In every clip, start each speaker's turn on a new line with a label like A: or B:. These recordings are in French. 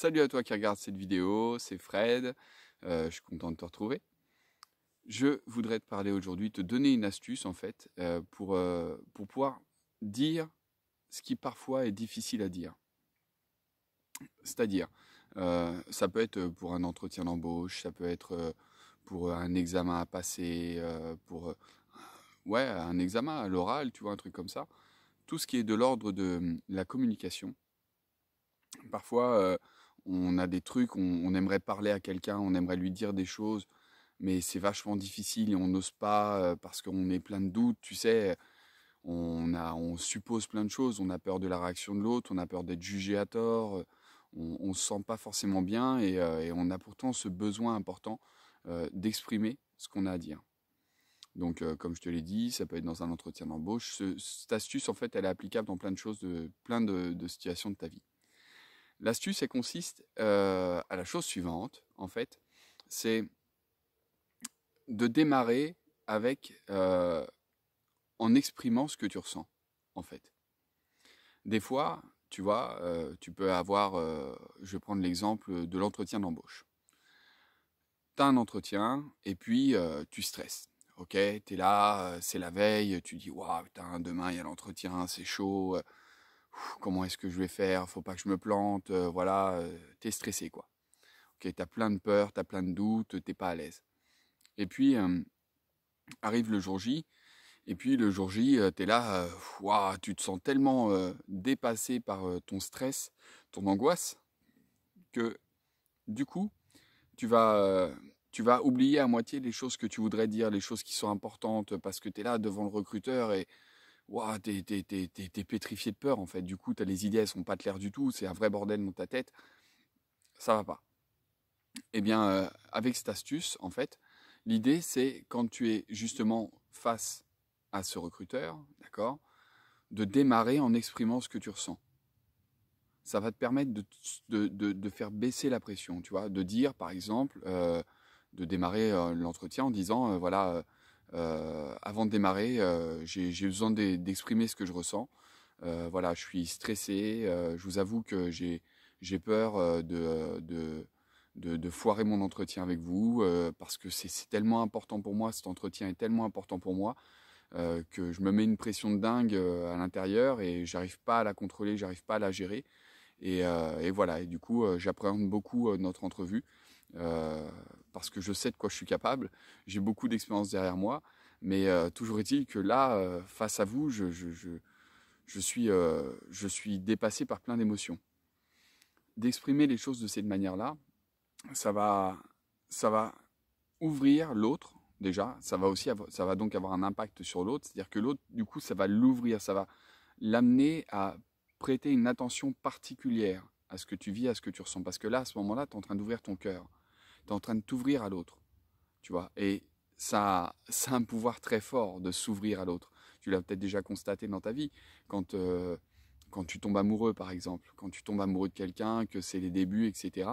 A: Salut à toi qui regarde cette vidéo, c'est Fred, euh, je suis content de te retrouver. Je voudrais te parler aujourd'hui, te donner une astuce en fait, euh, pour, euh, pour pouvoir dire ce qui parfois est difficile à dire. C'est-à-dire, ça peut être pour un entretien d'embauche, ça peut être pour un examen à passer, pour ouais, un examen à l'oral, tu vois, un truc comme ça. Tout ce qui est de l'ordre de hum, la communication. Parfois, on a des trucs, on, aimerait parler à quelqu'un, on aimerait lui dire des choses, mais c'est vachement difficile et on n'ose pas euh, parce qu'on est plein de doutes, tu sais. On, suppose plein de choses, on a peur de la réaction de l'autre, on a peur d'être jugé à tort, euh, on ne se sent pas forcément bien euh, et, on a pourtant ce besoin important d'exprimer ce qu'on a à dire. Donc, comme je te l'ai dit, ça peut être dans un entretien d'embauche. cette astuce, en fait, elle est applicable dans plein de choses, de, plein de situations de ta vie. L'astuce, elle consiste euh, à la chose suivante, en fait, c'est de démarrer avec euh, en exprimant ce que tu ressens, en fait. Des fois, tu vois, euh, tu peux avoir, je vais prendre l'exemple de l'entretien d'embauche. Tu as un entretien et puis tu stresses. Ok, tu es là, c'est la veille, tu dis, waouh, putain, demain il y a l'entretien, c'est chaud comment est-ce que je vais faire, faut pas que je me plante, euh, voilà, euh, t'es stressé quoi. Ok, as plein de peurs, as plein de doutes, t'es pas à l'aise. Et puis arrive le jour J, et puis le jour J, euh, es là, tu te sens tellement dépassé par ton stress, ton angoisse, que du coup, tu vas tu vas oublier à moitié les choses que tu voudrais dire, les choses qui sont importantes, parce que tu es là devant le recruteur et wow, t'es, pétrifié de peur en fait. Du coup, t'as les idées, elles sont pas claires du tout, c'est un vrai bordel dans ta tête. Ça va pas. Eh bien, euh, avec cette astuce, en fait, l'idée c'est quand tu es justement face à ce recruteur, d'accord, de démarrer en exprimant ce que tu ressens. Ça va te permettre de, faire baisser la pression, tu vois, de dire par exemple, euh, de démarrer euh, l'entretien en disant, voilà euh, avant de démarrer, euh, j'ai besoin d'exprimer ce que je ressens. Euh, voilà, je suis stressé. je vous avoue que j'ai peur de, de, foirer mon entretien avec vous parce que c'est tellement important pour moi. Cet entretien est tellement important pour moi que je me mets une pression de dingue à l'intérieur et j'arrive pas à la contrôler, j'arrive pas à la gérer. Et, et voilà. Et du coup, j'appréhende beaucoup notre entrevue parce que je sais de quoi je suis capable, j'ai beaucoup d'expérience derrière moi, mais euh, toujours est-il que là, euh, face à vous, je, je, suis, euh, je suis dépassé par plein d'émotions. D'exprimer les choses de cette manière-là, ça va, ça va ouvrir l'autre déjà, ça va aussi, ça va donc avoir un impact sur l'autre, c'est-à-dire que l'autre, du coup, ça va l'ouvrir, ça va l'amener à prêter une attention particulière à ce que tu vis, à ce que tu ressens, parce que là, à ce moment-là, tu es en train d'ouvrir ton cœur tu es en train de t'ouvrir à l'autre. Tu vois, et ça, ça a un pouvoir très fort de s'ouvrir à l'autre. Tu l'as peut-être déjà constaté dans ta vie, quand, euh, quand tu tombes amoureux par exemple, quand tu tombes amoureux de quelqu'un, que c'est les débuts, etc.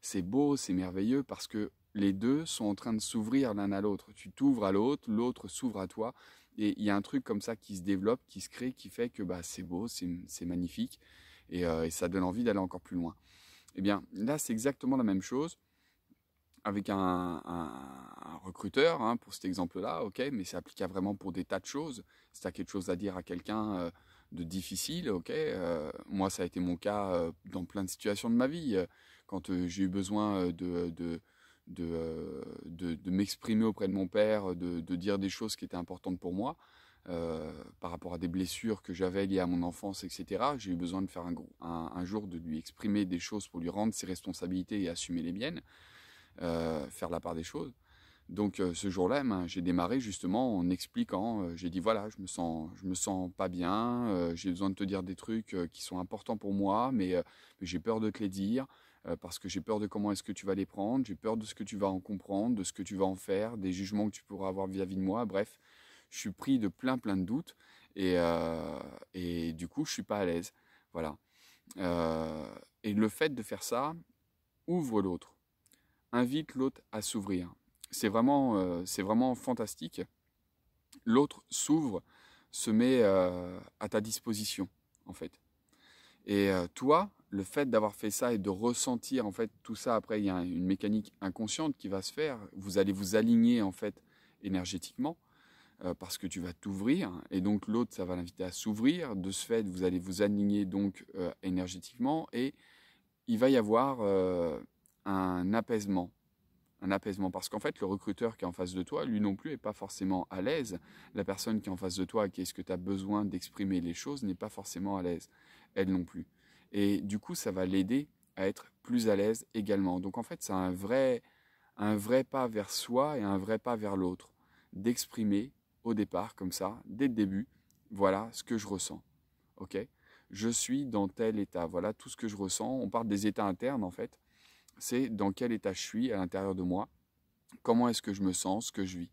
A: C'est beau, c'est merveilleux parce que les deux sont en train de s'ouvrir l'un à l'autre. Tu t'ouvres à l'autre, l'autre s'ouvre à toi. Et il y a un truc comme ça qui se développe, qui se crée, qui fait que bah, c'est beau, c'est magnifique. Et, euh, et, ça donne envie d'aller encore plus loin. Eh bien, là, c'est exactement la même chose avec un, recruteur, hein, pour cet exemple-là, ok, mais c'est applicable vraiment pour des tas de choses. Si tu as quelque chose à dire à quelqu'un euh, de difficile, ok, euh, moi ça a été mon cas euh, dans plein de situations de ma vie. Quand j'ai eu besoin de, de, de, m'exprimer auprès de mon père, de, dire des choses qui étaient importantes pour moi, par rapport à des blessures que j'avais liées à mon enfance, etc., j'ai eu besoin de faire un, un, un jour de lui exprimer des choses pour lui rendre ses responsabilités et assumer les miennes. Euh, faire la part des choses. Donc euh, ce jour-là, eh ben, j'ai démarré justement en expliquant, euh, j'ai dit voilà, je me sens, je me sens pas bien, j'ai besoin de te dire des trucs qui sont importants pour moi, mais, j'ai peur de te les dire parce que j'ai peur de comment est-ce que tu vas les prendre, j'ai peur de ce que tu vas en comprendre, de ce que tu vas en faire, des jugements que tu pourras avoir vis-à-vis de moi. Bref, je suis pris de plein plein de doutes et, et du coup je suis pas à l'aise, voilà. et le fait de faire ça ouvre l'autre invite l'autre à s'ouvrir. C'est vraiment, euh, c'est vraiment fantastique. L'autre s'ouvre, se met euh, à ta disposition, en fait. Et euh, toi, le fait d'avoir fait ça et de ressentir, en fait, tout ça, après, il y a une mécanique inconsciente qui va se faire. Vous allez vous aligner, en fait, énergétiquement parce que tu vas t'ouvrir et donc l'autre ça va l'inviter à s'ouvrir de ce fait vous allez vous aligner donc énergétiquement et il va y avoir un apaisement. Un apaisement parce qu'en fait, le recruteur qui est en face de toi, lui non plus, n'est pas forcément à l'aise. La personne qui est en face de toi, qui est-ce que tu as besoin d'exprimer les choses, n'est pas forcément à l'aise. Elle non plus. Et du coup, ça va l'aider à être plus à l'aise également. Donc en fait, c'est un vrai, un vrai pas vers soi et un vrai pas vers l'autre. D'exprimer au départ, comme ça, dès le début, voilà ce que je ressens. Ok Je suis dans tel état, voilà tout ce que je ressens. On parle des états internes en fait c'est dans quel état je suis à l'intérieur de moi, comment est-ce que je me sens, ce que je vis.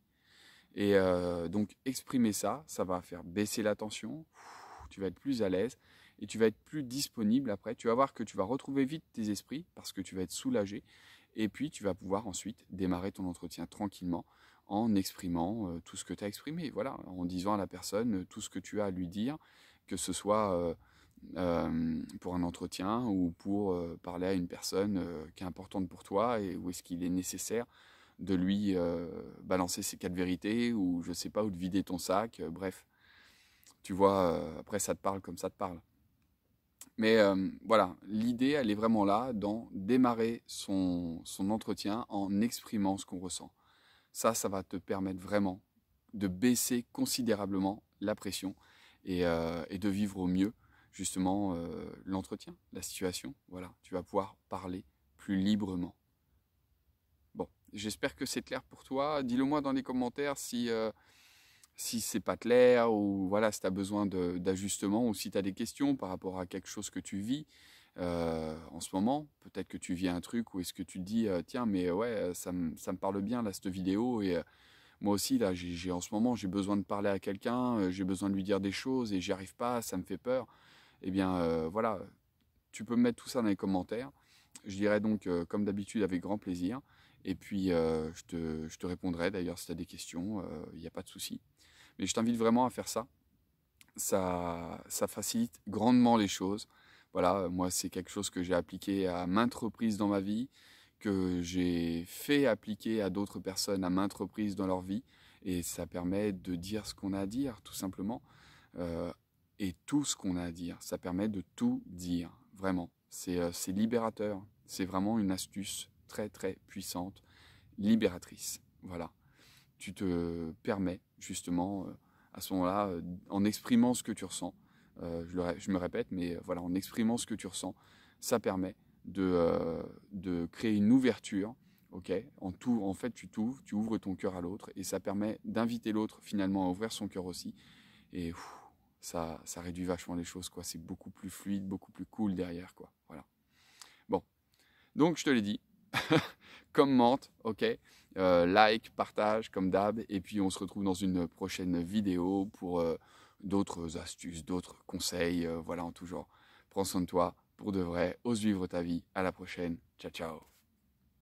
A: Et euh, donc exprimer ça, ça va faire baisser la tension, tu vas être plus à l'aise et tu vas être plus disponible après. Tu vas voir que tu vas retrouver vite tes esprits parce que tu vas être soulagé et puis tu vas pouvoir ensuite démarrer ton entretien tranquillement en exprimant euh, tout ce que tu as exprimé. Voilà, en disant à la personne tout ce que tu as à lui dire, que ce soit euh, euh, pour un entretien ou pour euh, parler à une personne euh, qui est importante pour toi et où est-ce qu'il est nécessaire de lui balancer ses quatre vérités ou je sais pas ou de vider ton sac bref tu vois après ça te parle comme ça te parle mais voilà l'idée elle est vraiment là dans démarrer son, son entretien en exprimant ce qu'on ressent ça ça va te permettre vraiment de baisser considérablement la pression et, et de vivre au mieux justement euh, l'entretien, la situation. Voilà, tu vas pouvoir parler plus librement. Bon, j'espère que c'est clair pour toi. Dis-le moi dans les commentaires si, euh, si c'est pas clair ou voilà, si tu as besoin d'ajustement ou si tu as des questions par rapport à quelque chose que tu vis. Euh, en ce moment, peut-être que tu vis un truc ou est-ce que tu te dis tiens mais ouais ça, me parle bien là cette vidéo et moi aussi là j'ai en ce moment j'ai besoin de parler à quelqu'un j'ai besoin de lui dire des choses et j'y arrive pas ça me fait peur eh bien, euh, voilà, tu peux mettre tout ça dans les commentaires. Je dirais donc, euh, comme d'habitude, avec grand plaisir. Et puis, euh, je, te, répondrai d'ailleurs si tu as des questions, il n'y a pas de souci. Mais je t'invite vraiment à faire ça. ça. Ça facilite grandement les choses. Voilà, moi, c'est quelque chose que j'ai appliqué à maintes reprises dans ma vie, que j'ai fait appliquer à d'autres personnes à maintes reprises dans leur vie. Et ça permet de dire ce qu'on a à dire, tout simplement et tout ce qu'on a à dire. Ça permet de tout dire, vraiment. Euh, c'est libérateur. C'est vraiment une astuce très très puissante, libératrice. Voilà. Tu te permets justement euh, à ce moment-là, euh, en exprimant ce que tu ressens, je, me répète, mais voilà, en exprimant ce que tu ressens, ça permet de, de créer une ouverture. Ok, en tout, en fait, tu tu ouvres ton cœur à l'autre, et ça permet d'inviter l'autre finalement à ouvrir son cœur aussi. Et ça, réduit vachement les choses, quoi. C'est beaucoup plus fluide, beaucoup plus cool derrière, quoi. Voilà. Bon. Donc, je te l'ai dit. Commente, ok euh, Like, partage, comme d'hab. Et puis, on se retrouve dans une prochaine vidéo pour euh, d'autres astuces, d'autres conseils, euh, voilà, en tout genre. Prends soin de toi, pour de vrai. Ose vivre ta vie. À la prochaine. Ciao, ciao.